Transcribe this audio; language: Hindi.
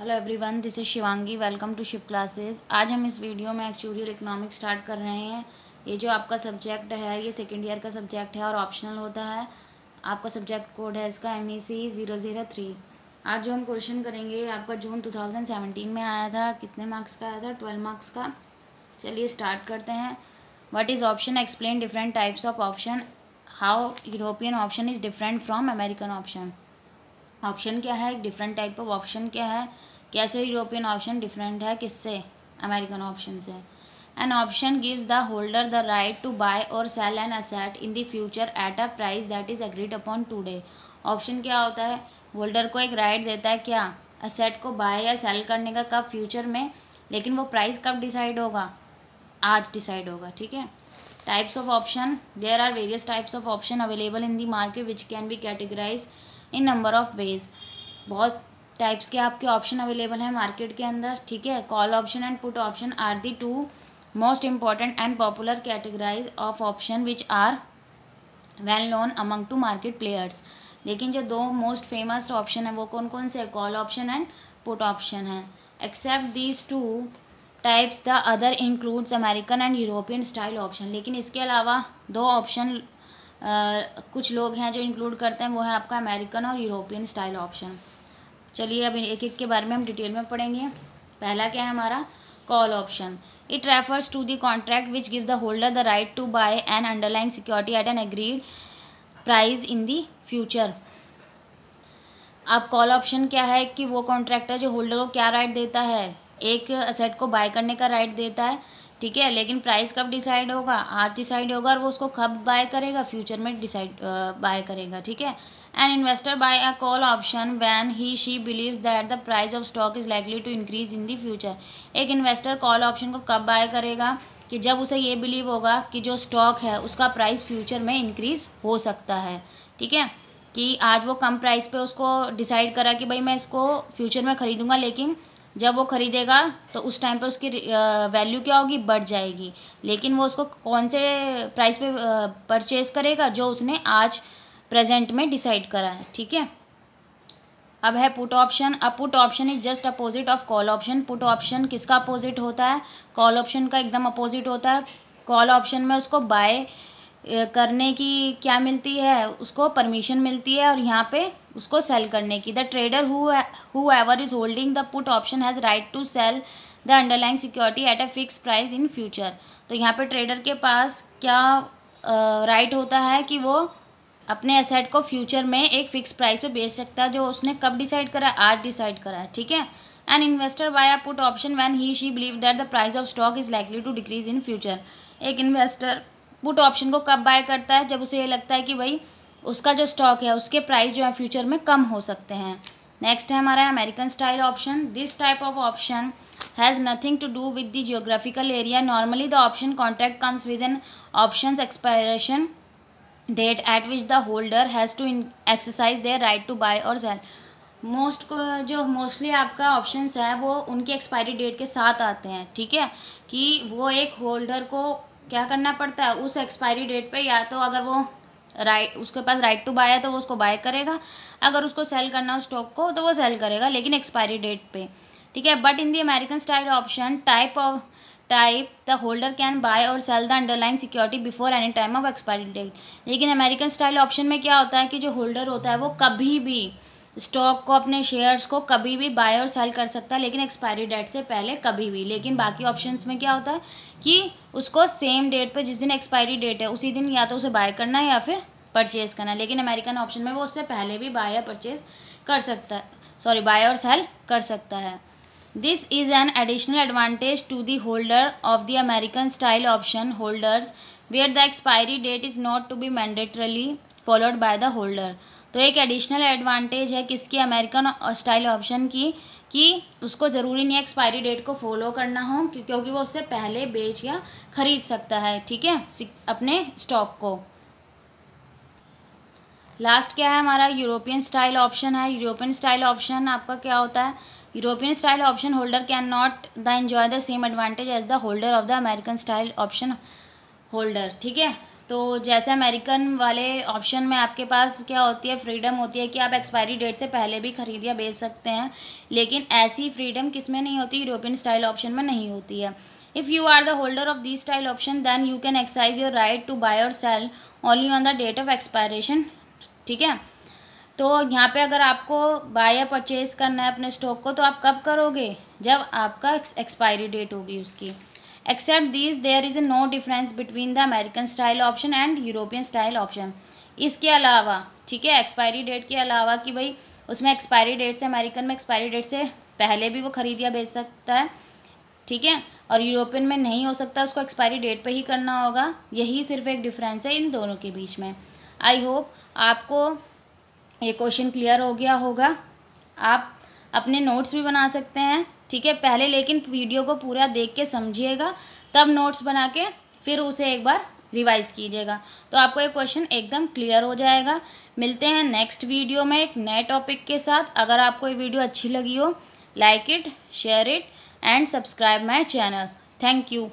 hello everyone this is Shivangi welcome to ship classes आज हम इस वीडियो में एक्चुअल इकोनॉमिक्स स्टार्ट कर रहे हैं ये जो आपका सब्जेक्ट है ये सेकेंड ईयर का सब्जेक्ट है और ऑप्शनल होता है आपका सब्जेक्ट कोड है इसका M E C zero zero three आज जो हम क्वेश्चन करेंगे आपका जून टू थाउजेंड सेवेंटीन में आया था कितने मार्क्स का आया था ट्वेल्व मार्क्स का चलिए स्टार्ट करते हैं what is option explain different types of option how European option is different from American option option क्या है डिफरेंट टाइप ऑफ ऑप्शन क्या है कैसे यूरोपियन ऑप्शन डिफरेंट है किससे अमेरिकन ऑप्शन से an option gives the holder the right to buy or sell an asset in the future at a price that is agreed upon today option क्या होता है होल्डर को एक राइट right देता है क्या असेट को बाय या सेल करने का कब फ्यूचर में लेकिन वो प्राइस कब डिसाइड होगा आज डिसाइड होगा ठीक है types of option there are various types of option available in the market which can be categorise in number of ways बहुत टाइप्स के आपके ऑप्शन अवेलेबल हैं मार्केट के अंदर ठीक है call option and put option are the two most important and popular categorise of option which are well known among to market players लेकिन जो दो मोस्ट फेमस ऑप्शन है वो कौन कौन से call option and put option है except these two types the other includes American and European style option लेकिन इसके अलावा दो ऑप्शन कुछ लोग हैं जो इंक्लूड करते हैं वो है आपका अमेरिकन और यूरोपियन स्टाइल ऑप्शन चलिए अब एक एक के बारे में हम डिटेल में पढ़ेंगे पहला क्या है हमारा call option it refers to the contract which give the holder the right to buy an underlying security at an agreed price in the future अब कॉल ऑप्शन क्या है कि वो कॉन्ट्रैक्टर जो होल्डर को क्या राइट देता है एक असेट को बाय करने का राइट देता है ठीक है लेकिन प्राइस कब डिसाइड होगा आज डिसाइड होगा और वो उसको कब बाय करेगा फ्यूचर में डिसाइड बाय करेगा ठीक है and investor buy a call option when he she believes that the price of stock is likely to increase in the future एक इन्वेस्टर कॉल ऑप्शन को कब बाय करेगा कि जब उसे ये बिलीव होगा कि जो स्टॉक है उसका प्राइस फ्यूचर में इंक्रीज़ हो सकता है ठीक है कि आज वो कम प्राइस पे उसको डिसाइड करा कि भाई मैं इसको फ्यूचर में ख़रीदूँगा लेकिन जब वो ख़रीदेगा तो उस टाइम पे उसकी वैल्यू क्या होगी बढ़ जाएगी लेकिन वो उसको कौन से प्राइस पे परचेज़ करेगा जो उसने आज प्रेजेंट में डिसाइड करा है ठीक है अब है पुट ऑप्शन अब put option is just opposite of call option put option किसका अपोजिट होता है कॉल ऑप्शन का एकदम अपोजिट होता है कॉल ऑप्शन में उसको बाय करने की क्या मिलती है उसको परमिशन मिलती है और यहाँ पे उसको सेल करने की the trader whoever is holding the put option has right to sell the underlying security at a fix price in future तो यहाँ पे ट्रेडर के पास क्या राइट होता है कि वो अपने एसेट को फ्यूचर में एक फिक्स प्राइस पे बेच सकता है जो उसने कब डिसाइड करा आज डिसाइड करा है ठीक है and investor buy a put option when he she believe that the price of stock is likely to decrease in future एक इन्वेस्टर पुट ऑप्शन को कब बाय करता है जब उसे ये लगता है कि भाई उसका जो स्टॉक है उसके प्राइस जो है फ्यूचर में कम हो सकते हैं नेक्स्ट है हमारा American style option this type of option has nothing to do with the geographical area normally the option contract comes with an option expiration date at which the holder has to exercise their right to buy or sell most जो मोस्टली आपका ऑप्शंस है वो उनकी एक्सपायरी डेट के साथ आते हैं ठीक है कि वो एक होल्डर को क्या करना पड़ता है उस एक्सपायरी डेट पे या तो अगर वो राइट उसके पास राइट टू बाय है तो वो उसको बाय करेगा अगर उसको सेल करना हो स्टॉक को तो वो सेल करेगा लेकिन एक्सपायरी डेट पे ठीक है but in the American style option type of type the holder can buy or sell the underline security before any time of expiry date लेकिन अमेरिकन स्टाइल ऑप्शन में क्या होता है कि जो होल्डर होता है वो कभी भी स्टॉक को अपने शेयर्स को कभी भी बाय और सेल कर सकता है लेकिन एक्सपायरी डेट से पहले कभी भी लेकिन बाकी ऑप्शंस में क्या होता है कि उसको सेम डेट पर जिस दिन एक्सपायरी डेट है उसी दिन या तो उसे बाय करना है या फिर परचेज़ करना लेकिन अमेरिकन ऑप्शन में वो उससे पहले भी बाय या परचेज़ कर सकता है सॉरी बाय और सेल कर सकता है this is an additional advantage to the holder of the American style option holders where the expiry date is not to be mandatorily followed by the holder तो एक एडिशनल एडवांटेज है किसकी अमेरिकन स्टाइल ऑप्शन की कि उसको ज़रूरी नहीं एक्सपायरी डेट को फॉलो करना हो क्योंकि वो उससे पहले बेच या ख़रीद सकता है ठीक है अपने स्टॉक को लास्ट क्या है हमारा यूरोपियन स्टाइल ऑप्शन है यूरोपियन स्टाइल ऑप्शन आपका क्या होता है European style option holder can not the enjoy the same advantage as the holder of the American style option holder ठीक है तो जैसे अमेरिकन वाले ऑप्शन में आपके पास क्या होती है फ्रीडम होती है कि आप एक्सपायरी डेट से पहले भी ख़रीद या बेच सकते हैं लेकिन ऐसी फ्रीडम किस में नहीं होती यूरोपियन स्टाइल ऑप्शन में नहीं होती है if you are the holder of this style option then you can exercise your right to buy or sell only on the date of expiration ठीक है तो यहाँ पे अगर आपको बाय या परचेज़ करना है अपने स्टॉक को तो आप कब करोगे जब आपका एक्सपायरी डेट होगी उसकी except this there is no difference between the American style option and European style option इसके अलावा ठीक है एक्सपायरी डेट के अलावा कि भाई उसमें एक्सपायरी डेट से अमेरिकन में एक्सपायरी डेट से पहले भी वो ख़रीद या बेच सकता है ठीक है और यूरोपियन में नहीं हो सकता उसको एक्सपायरी डेट पे ही करना होगा यही सिर्फ एक डिफरेंस है इन दोनों के बीच में आई होप आपको ये क्वेश्चन क्लियर हो गया होगा आप अपने नोट्स भी बना सकते हैं ठीक है पहले लेकिन वीडियो को पूरा देख के समझिएगा तब नोट्स बना के फिर उसे एक बार रिवाइज़ कीजिएगा तो आपको ये क्वेश्चन एकदम क्लियर हो जाएगा मिलते हैं नेक्स्ट वीडियो में एक नए टॉपिक के साथ अगर आपको ये वीडियो अच्छी लगी हो like it share it and subscribe my channel thank you